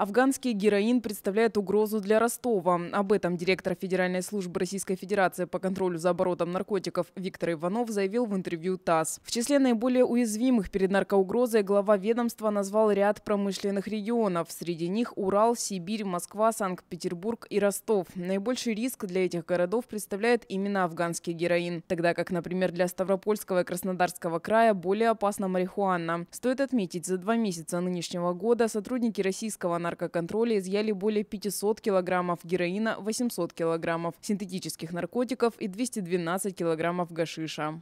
Афганский героин представляет угрозу для Ростова. Об этом директор Федеральной службы Российской Федерации по контролю за оборотом наркотиков Виктор Иванов заявил в интервью ТАСС. В числе наиболее уязвимых перед наркоугрозой глава ведомства назвал ряд промышленных регионов. Среди них Урал, Сибирь, Москва, Санкт-Петербург и Ростов. Наибольший риск для этих городов представляет именно афганский героин, тогда как, например, для Ставропольского и Краснодарского края более опасна марихуана. Стоит отметить, за два месяца нынешнего года сотрудники российского наркотика наркоконтроля изъяли более 500 килограммов героина, 800 килограммов синтетических наркотиков и 212 килограммов гашиша.